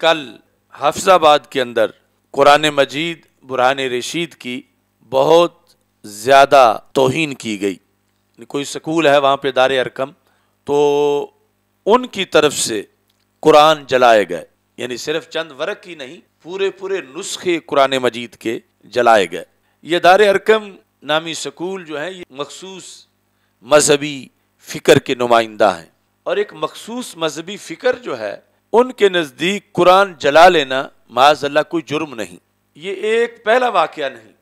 कल हफ्जाबाद के अंदर कुरान मजीद बुरहान रशीद की बहुत ज़्यादा तोहन की गई कोई स्कूल है वहाँ पर दार अरकम तो उनकी तरफ से कुरान जलाए गए यानी सिर्फ चंद वर्क ही नहीं पूरे पूरे नुस्खे कुरान मजीद के जलाए गए ये दार अरकम नामी स्कूल जो है ये मखसूस मजहबी फ़िक्र के नुमाइंदा हैं और एक मखसूस मजहबी फ़िक्र जो है उनके नज़दीक कुरान जला लेना माजल्ला कोई जुर्म नहीं ये एक पहला वाक़ नहीं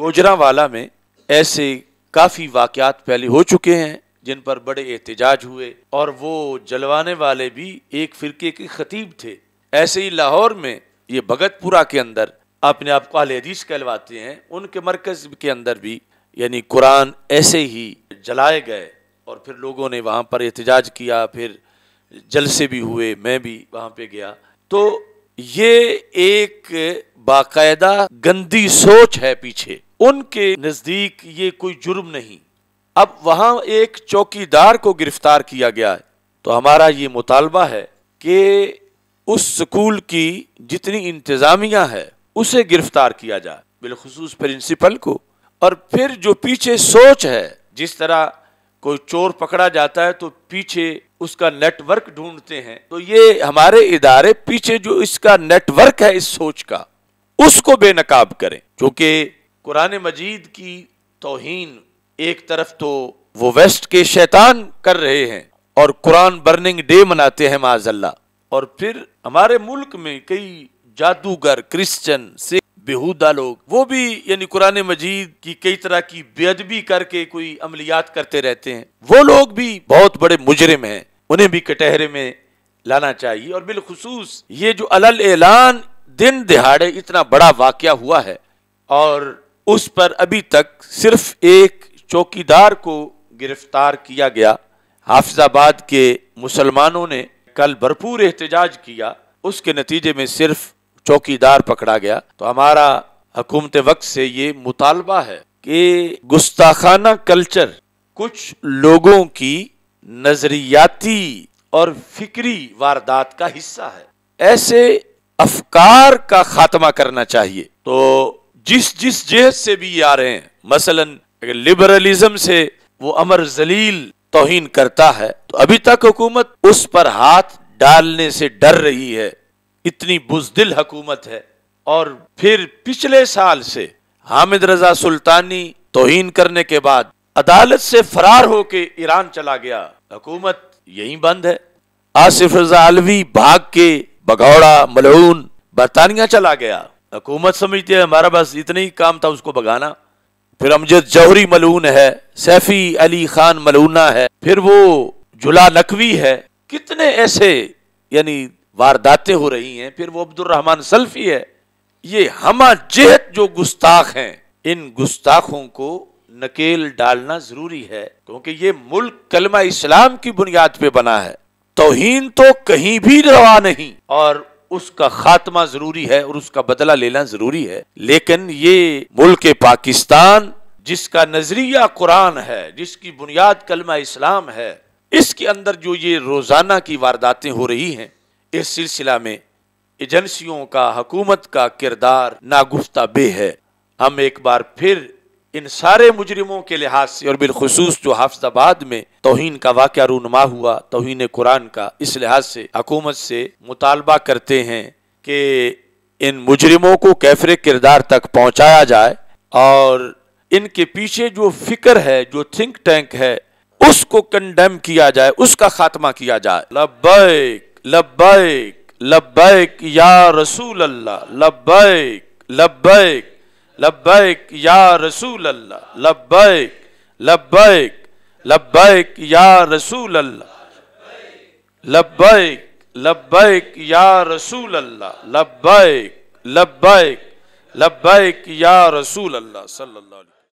गोजरा वाला में ऐसे काफ़ी वाक़ात पहले हो चुके हैं जिन पर बड़े एहतजाज हुए और वो जलवाने वाले भी एक फ़िरके के खतीब थे ऐसे ही लाहौर में ये भगतपुरा के अंदर अपने आप को अलहदीश कहलवाते हैं उनके मरकज़ के अंदर भी यानी कुरान ऐसे ही जलाए गए और फिर लोगों ने वहाँ पर एहतजाज किया फिर जलसे भी हुए मैं भी वहां पे गया तो ये एक बाकायदा गंदी सोच है पीछे उनके नज़दीक ये कोई जुर्म नहीं अब वहां एक चौकीदार को गिरफ्तार किया गया है तो हमारा ये मुतालबा है कि उस स्कूल की जितनी इंतज़ामिया है उसे गिरफ्तार किया जाए बिलखसूस प्रिंसिपल को और फिर जो पीछे सोच है जिस तरह कोई चोर पकड़ा जाता है तो पीछे उसका नेटवर्क ढूंढते हैं तो ये हमारे इदारे पीछे जो इसका नेटवर्क है इस सोच का उसको बेनकाब करें क्योंकि कुरान मजीद की तोहन एक तरफ तो वो वेस्ट के शैतान कर रहे हैं और कुरान बर्निंग डे मनाते हैं माजल्ला और फिर हमारे मुल्क में कई जादूगर क्रिश्चन से बेहूदा लोग वो भी यानी कुरान मजीद की कई तरह की बेअदबी करके कोई अमलियात करते रहते हैं वो लोग भी बहुत बड़े मुजरम हैं उन्हें भी कटहरे में लाना चाहिए और बिलखसूस ये जो अलल ऐलान दिन दिहाड़े इतना बड़ा वाक़ हुआ है और उस पर अभी तक सिर्फ एक चौकीदार को गिरफ्तार किया गया हाफिजाबाद के मुसलमानों ने कल भरपूर एहतजाज किया उसके नतीजे में सिर्फ चौकीदार पकड़ा गया तो हमारा हकूमत वक्त से ये मुतालबा है कि गुस्ताखाना कल्चर कुछ लोगों की नजरियाती और फिक्री वारदात का हिस्सा है ऐसे अफकार का खात्मा करना चाहिए तो जिस जिस जेहत से भी आ रहे हैं मसलन अगर लिबरलिज्म से वो अमर जलील तोहिन करता है तो अभी तक हुकूमत उस पर हाथ डालने से डर रही है इतनी बुजदिल हकूमत है और फिर पिछले साल से हामिद रजा सुल्तानी तोहिन करने के बाद अदालत से फरार होके ईरान चला गया हकूमत यही बंद है आसिफ रजा अलवी भाग के बगौड़ा मलून बरतानिया चला गया हकूमत समझती है हमारा बस इतना ही काम था उसको भगाना फिर अमजद जौहरी मलून है सैफी अली खान मलूना है फिर वो जुला नकवी है कितने ऐसे यानी वारदातें हो रही हैं फिर वो अब्दुलरहमान सल्फी है ये हमा जहत जो गुस्ताख हैं इन गुस्ताखों को नकेल डालना जरूरी है क्योंकि ये मुल्क कलमा इस्लाम की बुनियाद पे बना है तोहिन तो कहीं भी रवा नहीं और उसका खात्मा जरूरी है और उसका बदला लेना जरूरी है लेकिन ये मुल्क पाकिस्तान जिसका नजरिया कुरान है जिसकी बुनियाद कलमा इस्लाम है इसके अंदर जो ये रोजाना की वारदातें हो रही हैं इस सिलसिला में एजेंसियों का हकूमत का किरदार नागुफ्ता बे है हम एक बार फिर इन सारे मुजरिमों के लिहाज से और बिलखसूस जो हाफजाबाद में तोहन का वाक़ रूनमा हुआ तोहन कुरान का इस लिहाज से हकूमत से मुतालबा करते हैं कि इन मुजरिमों को कैफरे किरदार तक पहुँचाया जाए और इनके पीछे जो फिक्र है जो थिंक टैंक है उसको कंडेम किया जाए उसका खात्मा किया जाए लबैक लब्बैक लब्बैक या रसूल अल्लाह लब्बैक लब्बैक लब्बैक या रसूल अल्लाह लब्बैक लब्बैक लब्बैक या रसूल अल्लाह लब्बैक लब्बैक या रसूल अल्लाह लब्बैक लब्बैक लब्बैक या रसूल अल्लाह सल्लल्लाहु अलैहि